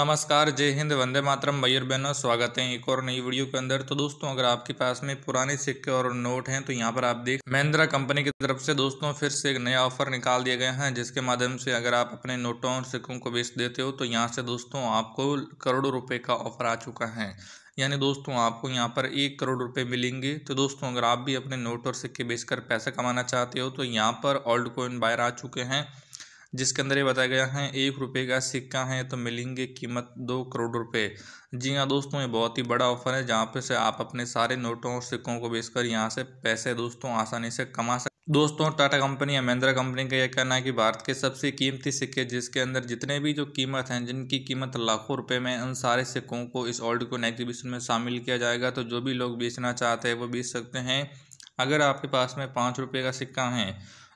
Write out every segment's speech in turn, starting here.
नमस्कार जय हिंद वंदे मातरम मयूर बहनों स्वागत है एक और नई वीडियो के अंदर तो दोस्तों अगर आपके पास में पुराने सिक्के और नोट हैं तो यहाँ पर आप देख महिंद्रा कंपनी की तरफ से दोस्तों फिर से एक नया ऑफर निकाल दिया गया है जिसके माध्यम से अगर आप अपने नोटों और सिक्कों को बेच देते हो तो यहाँ से दोस्तों आपको करोड़ों रुपये का ऑफर आ चुका है यानी दोस्तों आपको यहाँ पर एक करोड़ रुपए मिलेंगे तो दोस्तों अगर आप भी अपने नोट और सिक्के बेचकर पैसा कमाना चाहते हो तो यहाँ पर ओल्ड कोइन बायर आ चुके हैं जिसके अंदर ये बताया गया है एक रुपये का सिक्का है तो मिलेंगे कीमत दो करोड़ रुपए जी हाँ दोस्तों ये बहुत ही बड़ा ऑफर है जहाँ पे से आप अपने सारे नोटों और सिक्कों को बेचकर यहाँ से पैसे दोस्तों आसानी से कमा सकते दोस्तों टाटा कंपनी या महिंद्रा कंपनी का यह कहना है कि भारत के सबसे कीमती सिक्के जिसके अंदर जितने भी जो कीमत हैं जिनकी कीमत लाखों रुपए में उन सारे सिक्कों को इस ऑल्ड को एग्जीबिशन में शामिल किया जाएगा तो जो भी लोग बेचना चाहते हैं वो बेच सकते हैं अगर आपके पास में पाँच रुपये का सिक्का है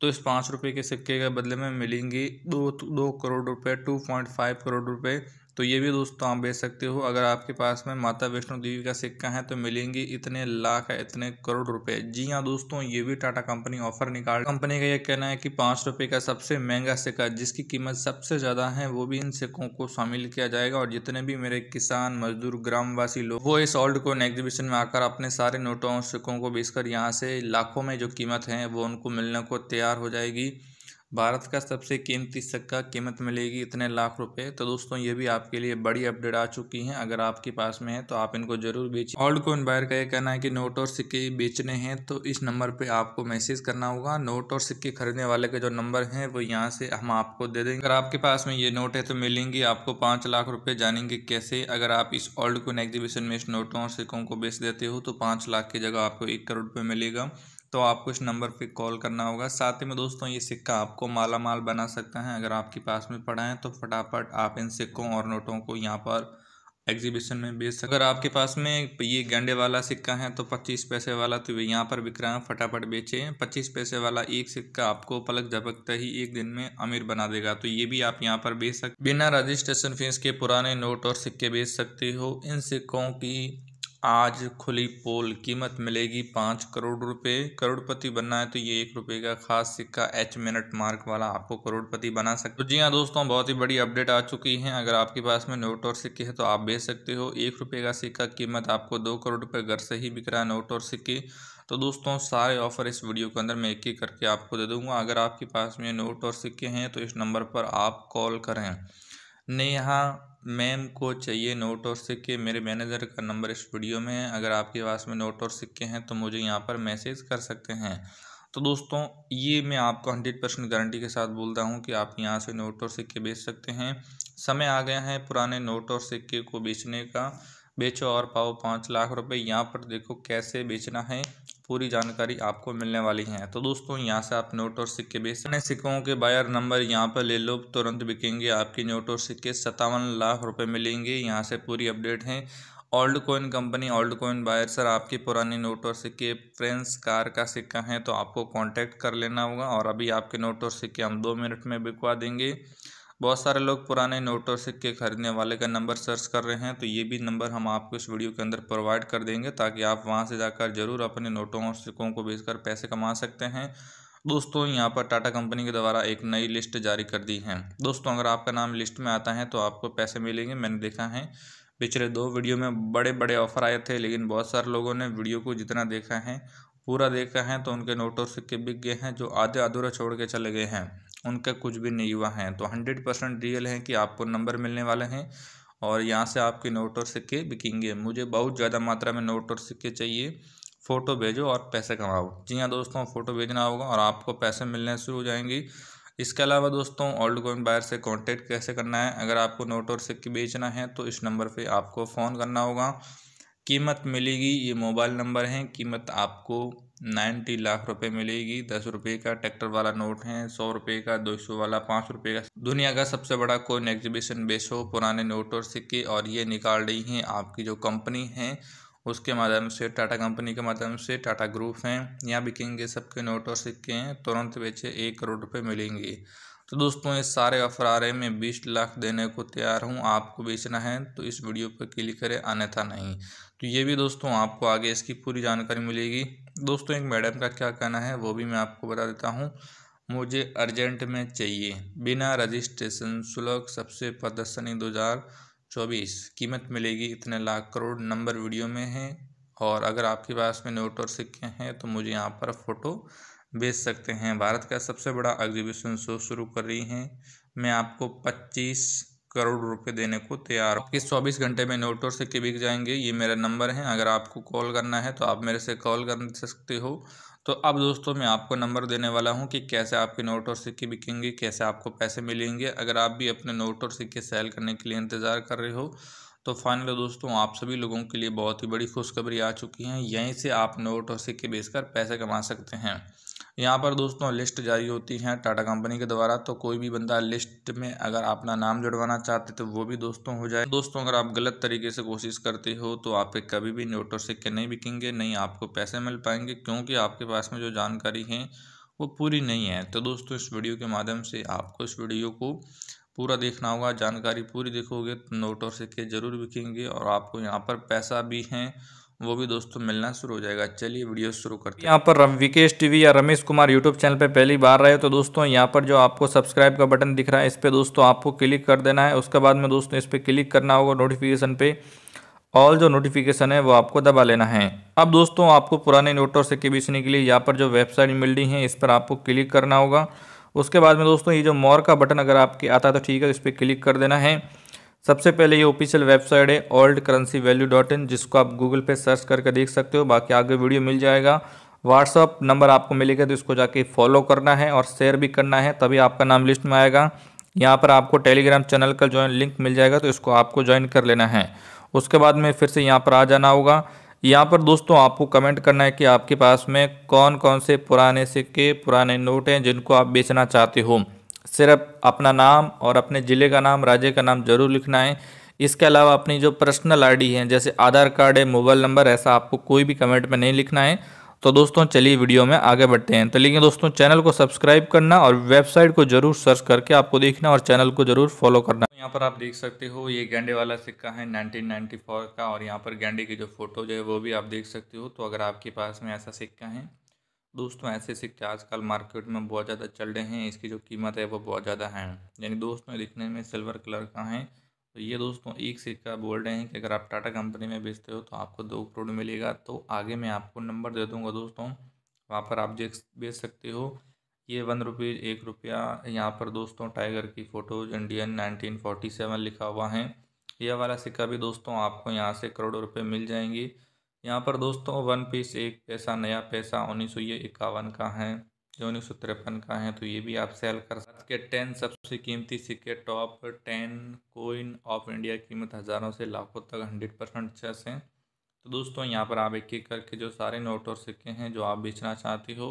तो इस पाँच रुपये के सिक्के के बदले में मिलेंगे दो दो करोड़ रुपए टू पॉइंट फाइव करोड़ रुपए तो ये भी दोस्तों आप बेच सकते हो अगर आपके पास में माता वैष्णो देवी का सिक्का है तो मिलेंगे इतने लाख इतने करोड़ रुपए जी हाँ दोस्तों ये भी टाटा कंपनी ऑफर निकाल कंपनी का ये कहना है कि पाँच रुपये का सबसे महंगा सिक्का जिसकी कीमत सबसे ज़्यादा है वो भी इन सिक्कों को शामिल किया जाएगा और जितने भी मेरे किसान मजदूर ग्रामवासी लोग वो इस ऑल्ड को एग्जीबिशन में आकर अपने सारे नोटों और सिक्कों को बेचकर यहाँ से लाखों में जो कीमत है वो उनको मिलने को तैयार हो जाएगी भारत का सबसे कीमती सिक्का कीमत मिलेगी इतने लाख रुपए तो दोस्तों ये भी आपके लिए बड़ी अपडेट आ चुकी हैं अगर आपके पास में है तो आप इनको जरूर बेच ऑल्ड कोइन बायर का ये कहना है कि नोट और सिक्के बेचने हैं तो इस नंबर पर आपको मैसेज करना होगा नोट और सिक्के खरीदने वाले के जो नंबर हैं वो यहाँ से हम आपको दे देंगे अगर आपके पास में ये नोट है तो मिलेंगी आपको पाँच लाख रुपये जानेंगे कैसे अगर आप इस ओल्ड कोइन एग्जीबिशन में इस नोटों और सिक्कों को बेच देते हो तो पाँच लाख की जगह आपको एक करोड़ रुपये मिलेगा तो आपको इस नंबर पे कॉल करना होगा साथ ही में दोस्तों ये सिक्का आपको माला माल बना सकता है अगर आपके पास में पड़ा है तो फटाफट आप इन सिक्कों और नोटों को यहाँ पर एग्जीबिशन में बेच सकते अगर आपके पास में ये गंडे वाला सिक्का है तो पच्चीस पैसे वाला तो यहाँ पर बिक रहा है फटाफट बेचे पच्चीस पैसे वाला एक सिक्का आपको पलक झपकते ही एक दिन में अमीर बना देगा तो ये भी आप यहाँ पर बेच सकते बिना रजिस्ट्रेशन फीस के पुराने नोट और सिक्के बेच सकते हो इन सिक्कों की आज खुली पोल कीमत मिलेगी पाँच करोड़ रुपए करोड़पति बनना है तो ये एक रुपए का खास सिक्का एच मिनट मार्क वाला आपको करोड़पति बना सकते तो जी हाँ दोस्तों बहुत ही बड़ी अपडेट आ चुकी है अगर आपके पास में नोट और सिक्के हैं तो आप बेच सकते हो एक रुपये का सिक्का कीमत आपको दो करोड़ रुपये घर से ही बिक रहा है नोट और सिक्के तो दोस्तों सारे ऑफर इस वीडियो के अंदर मैं एक एक करके आपको दे दूंगा अगर आपके पास में नोट और सिक्के हैं तो इस नंबर पर आप कॉल करें ने यहाँ मैम को चाहिए नोट और सिक्के मेरे मैनेजर का नंबर इस वीडियो में है अगर आपके पास में नोट और सिक्के हैं तो मुझे यहाँ पर मैसेज कर सकते हैं तो दोस्तों ये मैं आपको हंड्रेड परसेंट गारंटी के साथ बोलता हूँ कि आप यहाँ से नोट और सिक्के बेच सकते हैं समय आ गया है पुराने नोट और सिक्के को बेचने का बेचो और पाओ पाँच लाख रुपये यहाँ पर देखो कैसे बेचना है पूरी जानकारी आपको मिलने वाली है तो दोस्तों यहाँ से आप नोट और सिक्के बेच सकते सिक्कों के बायर नंबर यहाँ पर ले लो तुरंत बिकेंगे आपके नोट और सिक्के सत्तावन लाख रुपये मिलेंगे यहाँ से पूरी अपडेट है old coin company old coin buyer sir आपके पुराने नोट और सिक्के फ्रेंस कार का सिक्का है तो आपको कॉन्टैक्ट कर लेना होगा और अभी आपके नोट और सिक्के हम दो मिनट में बिकवा देंगे बहुत सारे लोग पुराने नोट और सिक्के खरीदने वाले का नंबर सर्च कर रहे हैं तो ये भी नंबर हम आपको इस वीडियो के अंदर प्रोवाइड कर देंगे ताकि आप वहाँ से जाकर ज़रूर अपने नोटों और सिक्कों को बेचकर पैसे कमा सकते हैं दोस्तों यहाँ पर टाटा कंपनी के द्वारा एक नई लिस्ट जारी कर दी है दोस्तों अगर आपका नाम लिस्ट में आता है तो आपको पैसे मिलेंगे मैंने देखा है पिछले दो वीडियो में बड़े बड़े ऑफर आए थे लेकिन बहुत सारे लोगों ने वीडियो को जितना देखा है पूरा देखा है तो उनके नोट और सिक्के बिक गए हैं जो आधे अधूरा छोड़ के चले गए हैं उनका कुछ भी नहीं हुआ है तो हंड्रेड परसेंट रियल है कि आपको नंबर मिलने वाले हैं और यहाँ से आपके नोट और सिक्के बिकेंगे मुझे बहुत ज़्यादा मात्रा में नोट और सिक्के चाहिए फ़ोटो भेजो और पैसे कमाओ जी हाँ दोस्तों फ़ोटो भेजना होगा और आपको पैसे मिलने शुरू हो जाएंगे इसके अलावा दोस्तों ओल्ड गोइन बायर से कांटेक्ट कैसे करना है अगर आपको नोट और सिक्के बेचना है तो इस नंबर पे आपको फ़ोन करना होगा कीमत मिलेगी ये मोबाइल नंबर है कीमत आपको नाइन्टी लाख रुपए मिलेगी दस रुपए का ट्रैक्टर वाला नोट है सौ रुपए का दो सौ वाला पाँच रुपए का दुनिया का सबसे बड़ा कोइन एग्जीबिशन बेस हो पुराने नोट और सिक्के और ये निकाल रही हैं आपकी जो कंपनी है उसके माध्यम से टाटा कंपनी के माध्यम से टाटा ग्रुप हैं यहाँ बिकेंगे सबके नोट और सिक्के हैं तुरंत बेचे एक करोड़ रुपये मिलेंगे तो दोस्तों ये सारे ऑफर आ रहे हैं मैं बीस लाख देने को तैयार हूँ आपको बेचना है तो इस वीडियो पर क्लिक करें अन्यथा नहीं तो ये भी दोस्तों आपको आगे इसकी पूरी जानकारी मिलेगी दोस्तों एक मैडम का क्या कहना है वो भी मैं आपको बता देता हूँ मुझे अर्जेंट में चाहिए बिना रजिस्ट्रेशन शुल्क सबसे प्रदर्शनी दो हज़ार चौबीस कीमत मिलेगी इतने लाख करोड़ नंबर वीडियो में है और अगर आपके पास में नोट और सिक्के हैं तो मुझे यहाँ पर फ़ोटो भेज सकते हैं भारत का सबसे बड़ा एग्जीबिशन शो शुरू कर रही हैं मैं आपको पच्चीस करोड़ रुपए देने को तैयार इस चौबीस घंटे में और सिक्के बिक जाएंगे ये मेरा नंबर है अगर आपको कॉल करना है तो आप मेरे से कॉल कर सकते हो तो अब दोस्तों मैं आपको नंबर देने वाला हूँ कि कैसे आपके नोट और सिक्के बिकेंगे कैसे आपको पैसे मिलेंगे अगर आप भी अपने नोट और सिक्के सेल करने के लिए इंतज़ार कर रहे हो तो फाइनली दोस्तों आप सभी लोगों के लिए बहुत ही बड़ी खुशखबरी आ चुकी है यहीं से आप नोट और सिक्के बेचकर पैसे कमा सकते हैं यहाँ पर दोस्तों लिस्ट जारी होती हैं टाटा कंपनी के द्वारा तो कोई भी बंदा लिस्ट में अगर अपना नाम जुड़वाना चाहते तो वो भी दोस्तों हो जाए दोस्तों अगर आप गलत तरीके से कोशिश करते हो तो आप कभी भी नोटो सिक्के नहीं बिकेंगे नहीं आपको पैसे मिल पाएंगे क्योंकि आपके पास में जो जानकारी है वो पूरी नहीं है तो दोस्तों इस वीडियो के माध्यम से आपको इस वीडियो को पूरा देखना होगा जानकारी पूरी देखोगे तो नोट और सिक्के ज़रूर बिकेंगे और आपको यहाँ पर पैसा भी हैं वो भी दोस्तों मिलना शुरू हो जाएगा चलिए वीडियो शुरू करते हैं यहाँ पर विकेश टीवी या रमेश कुमार यूट्यूब चैनल पर पहली बार रहे तो दोस्तों यहाँ पर जो आपको सब्सक्राइब का बटन दिख रहा है इस पर दोस्तों आपको क्लिक कर देना है उसके बाद में दोस्तों इस पर क्लिक करना होगा नोटिफिकेशन पे ऑल जो नोटिफिकेशन है वो आपको दबा लेना है अब दोस्तों आपको पुराने नोट और सिक्के बेचने के लिए यहाँ पर जो वेबसाइट मिल रही है इस पर आपको क्लिक करना होगा उसके बाद में दोस्तों ये जो मोर का बटन अगर आपके आता है तो ठीक है इस पर क्लिक कर देना है सबसे पहले ये ऑफिशियल वेबसाइट है old currency value dot in जिसको आप गूगल पे सर्च करके देख सकते हो बाकी आगे वीडियो मिल जाएगा व्हाट्सअप नंबर आपको मिलेगा तो इसको जाके फॉलो करना है और शेयर भी करना है तभी आपका नाम लिस्ट में आएगा यहाँ पर आपको टेलीग्राम चैनल का ज्वाइन लिंक मिल जाएगा तो इसको आपको ज्वाइन कर लेना है उसके बाद में फिर से यहाँ पर आ जाना होगा यहाँ पर दोस्तों आपको कमेंट करना है कि आपके पास में कौन कौन से पुराने सिक्के पुराने नोट हैं जिनको आप बेचना चाहते हो सिर्फ अपना नाम और अपने ज़िले का नाम राज्य का नाम जरूर लिखना है इसके अलावा अपनी जो पर्सनल आईडी है जैसे आधार कार्ड है मोबाइल नंबर ऐसा आपको कोई भी कमेंट में नहीं लिखना है तो दोस्तों चलिए वीडियो में आगे बढ़ते हैं तो लेकिन दोस्तों चैनल को सब्सक्राइब करना और वेबसाइट को जरूर सर्च करके आपको देखना और चैनल को जरूर फॉलो करना तो यहाँ पर आप देख सकते हो ये गेंडे वाला सिक्का है 1994 का और यहाँ पर गेंडे की जो फोटो जो है वो भी आप देख सकते हो तो अगर आपके पास में ऐसा सिक्का है दोस्तों ऐसे सिक्के आजकल मार्केट में बहुत ज़्यादा चल रहे हैं इसकी जो कीमत है वो बहुत ज़्यादा है यानी दोस्तों दिखने में सिल्वर कलर का है तो ये दोस्तों एक सिक्का बोल रहे हैं कि अगर आप टाटा कंपनी में बेचते हो तो आपको दो करोड़ मिलेगा तो आगे मैं आपको नंबर दे दूँगा दोस्तों वहाँ पर आप जे बेच सकते हो ये वन रुपीज़ एक रुपया यहाँ पर दोस्तों टाइगर की photos Indian nineteen forty seven लिखा हुआ है यह वाला सिक्का भी दोस्तों आपको यहाँ से करोड़ों रुपये मिल जाएंगे यहाँ पर दोस्तों वन पीस एक पैसा नया पैसा उन्नीस सौ ये इक्यावन का है जो उन्नीस सौ तिरपन का है तो ये भी आप सेल कर सकते हैं टेन सबसे कीमती सिक्के top ten coin of India कीमत हज़ारों से लाखों तक हंड्रेड परसेंट चेस हैं तो दोस्तों यहाँ पर आप एक एक करके जो सारे नोट और सिक्के हैं जो आप बेचना चाहते हो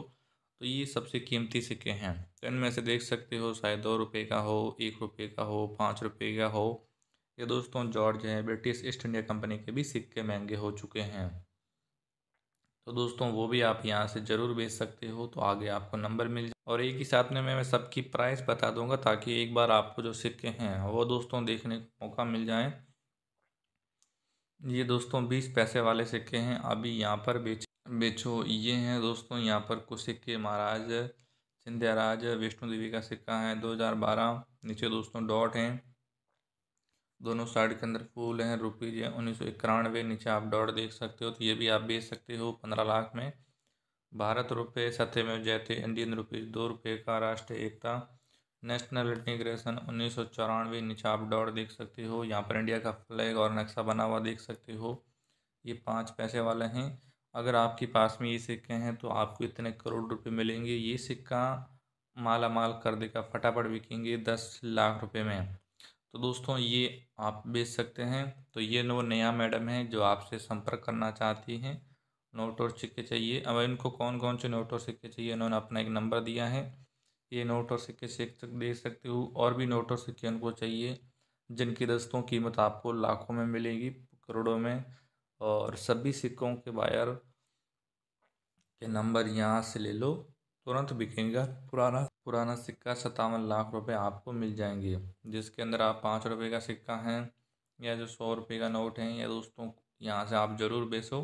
तो ये सबसे कीमती सिक्के हैं तो इनमें से देख सकते हो शायद दो रुपये का हो एक रुपये का हो पाँच रुपये का हो ये दोस्तों जॉर्ज हैं ब्रिटिश ईस्ट इंडिया कंपनी के भी सिक्के महंगे हो चुके हैं तो दोस्तों वो भी आप यहाँ से ज़रूर बेच सकते हो तो आगे आपको नंबर मिल जाए और एक ही साथ में मैं सबकी प्राइस बता दूंगा ताकि एक बार आपको जो सिक्के हैं वो दोस्तों देखने का मौका मिल जाए ये दोस्तों बीस पैसे वाले सिक्के हैं अभी यहाँ पर बेच बेचो ये हैं दोस्तों यहाँ पर कुछ सिक्के महाराज सिंध्याराज वैष्णो देवी का सिक्का है दो नीचे दोस्तों डॉट हैं दोनों साइड के अंदर फूल हैं रुपीज़ हैं उन्नीस सौ इक्यानवे नीचे आप डॉट देख सकते हो तो ये भी आप बेच सकते हो पंद्रह लाख में भारत रुपये सत्य में जैते इंडियन रुपीज़ दो रुपये का राष्ट्रीय एकता नेशनल इंटीग्रेशन उन्नीस सौ चौरानवे नीचे आप डॉट देख सकते हो यहाँ पर इंडिया का फ्लैग और नक्शा बना हुआ देख सकते हो ये पाँच पैसे वाले हैं अगर आपके पास में ये सिक्के हैं तो आपको इतने करोड़ रुपये मिलेंगे ये सिक्का माला माल कर देगा फटाफट बिकेंगे दस लाख रुपये में तो दोस्तों ये आप बेच सकते हैं तो ये वो नया मैडम है जो आपसे संपर्क करना चाहती हैं नोट और सिक्के चाहिए अब इनको कौन कौन से नोट और सिक्के चाहिए उन्होंने अपना एक नंबर दिया है ये नोट और सिक्के सीख तक दे सकते हो और भी नोट और सिक्के उनको चाहिए जिनकी दस्तों कीमत आपको लाखों में मिलेगी करोड़ों में और सभी सिक्कों के बायर के नंबर यहाँ से ले लो तुरंत बिकेगा पुराना पुराना सिक्का सत्तावन लाख रुपए आपको मिल जाएंगे जिसके अंदर आप पाँच रुपये का सिक्का हैं या जो सौ रुपये का नोट है या दोस्तों यहाँ से आप ज़रूर बेचो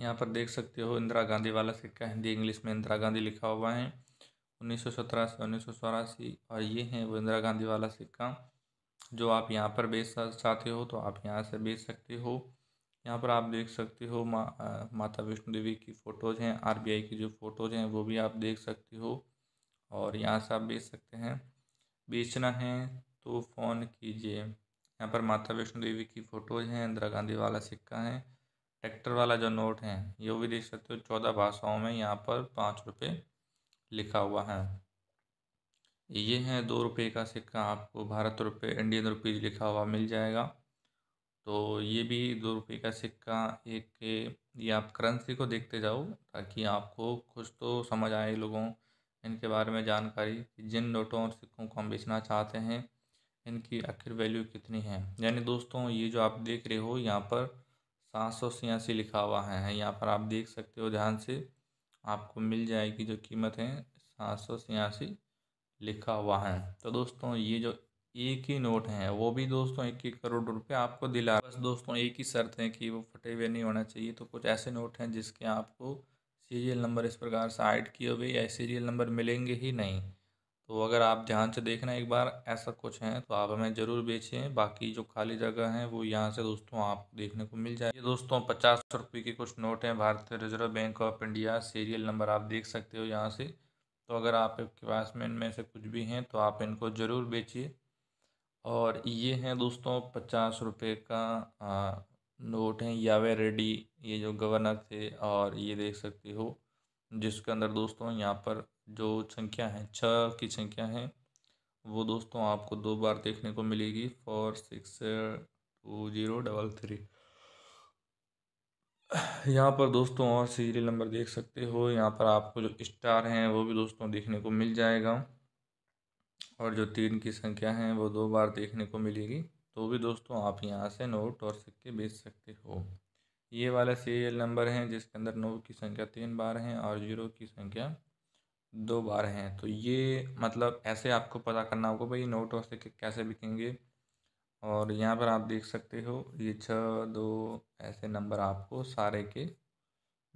यहाँ पर देख सकते हो इंदिरा गांधी वाला सिक्का हिंदी इंग्लिश में इंदिरा गांधी लिखा हुआ है उन्नीस सौ सत्रह से उन्नीस सौ चौरासी और ये है वो इंदिरा गांधी वाला सिक्का जो आप यहाँ पर बेच चाहते हो तो आप यहाँ से बेच सकते हो यहाँ पर आप देख सकते हो मा, आ, माता वैष्णो देवी की फ़ोटोज़ हैं आरबीआई की जो फ़ोटोज़ हैं वो भी आप देख सकते हो और यहाँ से आप बेच सकते हैं बेचना है तो फ़ोन कीजिए यहाँ पर माता वैष्णो देवी की फ़ोटोज़ हैं इंदिरा गांधी वाला सिक्का है ट्रैक्टर वाला जो नोट है ये भी देख सकते हो चौदह भाषाओं में यहाँ पर पाँच रुपये लिखा हुआ है ये है दो रुपये का सिक्का आपको भारत रुपये इंडियन रुपीज़ लिखा हुआ मिल जाएगा तो ये भी दो रुपये का सिक्का एक ये आप करेंसी को देखते जाओ ताकि आपको कुछ तो समझ आए लोगों इनके बारे में जानकारी कि जिन नोटों और सिक्कों को हम बेचना चाहते हैं इनकी आखिर वैल्यू कितनी है यानी दोस्तों ये जो आप देख रहे हो यहाँ पर सात सौ छियासी लिखा हुआ है यहाँ पर आप देख सकते हो ध्यान से आपको मिल जाएगी जो कीमत है सात सौ छियासी लिखा हुआ है तो दोस्तों ये जो एक ही नोट है वो भी दोस्तों एक एक करोड़ रुपए आपको दिला बस दोस्तों एक ही शर्त है कि वो फटे हुए नहीं होना चाहिए तो कुछ ऐसे नोट हैं जिसके आपको सीरियल नंबर इस प्रकार से ऐड किए हुए या सीरियल नंबर मिलेंगे ही नहीं तो अगर आप ध्यान से देखना एक बार ऐसा कुछ है तो आप हमें ज़रूर बेचें बाकी जो खाली जगह है वो यहाँ से दोस्तों आप देखने को मिल जाएगी दोस्तों पचास रुपये के कुछ नोट हैं भारतीय reserve bank of India serial number आप देख सकते हो यहाँ से तो अगर आपके पास में इनमें से कुछ भी हैं तो आप इनको ज़रूर बेचिए और ये हैं दोस्तों पचास रुपये का नोट हैं यावे रेडी ये जो गवर्नर थे और ये देख सकते हो जिसके अंदर दोस्तों यहाँ पर जो संख्या है छः की संख्या है वो दोस्तों आपको दो बार देखने को मिलेगी four six two zero double three यहाँ पर दोस्तों और सीरियल नंबर देख सकते हो यहाँ पर आपको जो स्टार हैं वो भी दोस्तों देखने को मिल जाएगा और जो तीन की संख्या है वो दो बार देखने को मिलेगी तो भी दोस्तों आप यहाँ से नोट और सिक्के बेच सकते हो ये वाला सीरियल नंबर हैं जिसके अंदर नौ की संख्या तीन बार हैं और जीरो की संख्या दो बार हैं तो ये मतलब ऐसे आपको पता करना होगा भाई नोट और सिक्के कैसे बिकेंगे और यहाँ पर आप देख सकते हो ये छः दो ऐसे नंबर आपको सारे के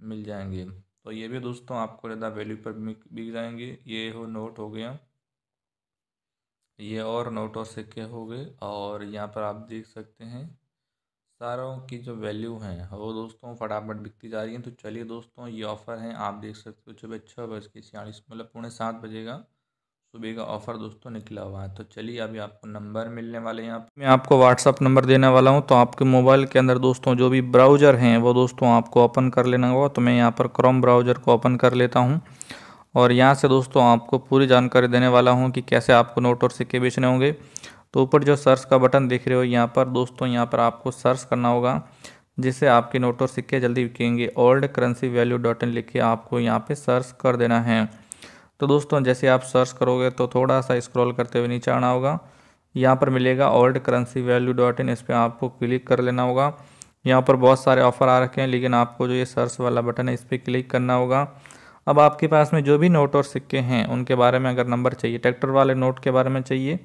मिल जाएंगे तो ये भी दोस्तों आपको ज़्यादा वैल्यू पर बिक जाएंगे ये हो नोट हो गया ये और नोटों सिक्के हो गए और यहाँ पर आप देख सकते हैं सारों की जो वैल्यू हैं वो दोस्तों फटाफट बिकती जा रही हैं तो चलिए दोस्तों ये ऑफ़र हैं आप देख सकते हो सुबह छः बज के छियालीस मतलब पौने सात बजे का सुबह का ऑफ़र दोस्तों निकला हुआ है तो चलिए अभी आपको नंबर मिलने वाले हैं मैं आपको व्हाट्सअप नंबर देने वाला हूँ तो आपके मोबाइल के अंदर दोस्तों जो भी ब्राउज़र हैं वो दोस्तों आपको ओपन कर लेना होगा तो मैं यहाँ पर क्रोम ब्राउज़र को ओपन कर लेता हूँ और यहाँ से दोस्तों आपको पूरी जानकारी देने वाला हूँ कि कैसे आपको नोट और सिक्के बेचने होंगे तो ऊपर जो सर्च का बटन देख रहे हो यहाँ पर दोस्तों यहाँ पर आपको सर्च करना होगा जिससे आपके नोट और सिक्के जल्दी बिकेंगे old currency value dot in लिख के आपको यहाँ पे सर्च कर देना है तो दोस्तों जैसे आप सर्च करोगे तो थोड़ा सा स्क्रॉल करते हुए नीचे आना होगा यहाँ पर मिलेगा old currency value dot in इस पर आपको क्लिक कर लेना होगा यहाँ पर बहुत सारे ऑफ़र आ रखे हैं लेकिन आपको जो ये सर्च वाला बटन है इस पर क्लिक करना होगा अब आपके पास में जो भी नोट और सिक्के हैं उनके बारे में अगर नंबर चाहिए ट्रैक्टर वाले नोट के बारे में चाहिए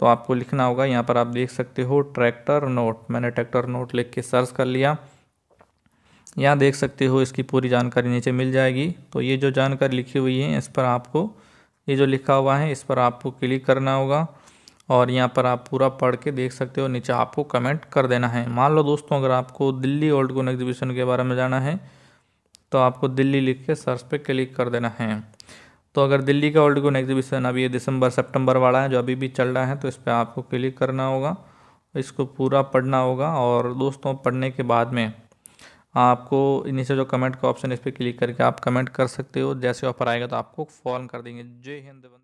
तो आपको लिखना होगा यहाँ पर आप देख सकते हो ट्रैक्टर नोट मैंने ट्रैक्टर नोट लिख के सर्च कर लिया यहाँ देख सकते हो इसकी पूरी जानकारी नीचे मिल जाएगी तो ये जो जानकारी लिखी हुई है इस पर आपको ये जो लिखा हुआ है इस पर आपको क्लिक करना होगा और यहाँ पर आप पूरा पढ़ के देख सकते हो नीचे आपको कमेंट कर देना है मान लो दोस्तों अगर आपको दिल्ली ओल्ड गोन एग्जीबिशन के बारे में जाना है तो आपको दिल्ली लिख के सर्च पे क्लिक कर देना है तो अगर दिल्ली का ओल्ड गोन एग्जीबिशन अभी ये दिसंबर सितंबर वाला है जो अभी भी चल रहा है तो इस पर आपको क्लिक करना होगा इसको पूरा पढ़ना होगा और दोस्तों पढ़ने के बाद में आपको नीचे जो कमेंट का ऑप्शन इस पर क्लिक करके आप कमेंट कर सकते हो जैसे ऑफर आएगा तो आपको फॉर्म कर देंगे जय हिंद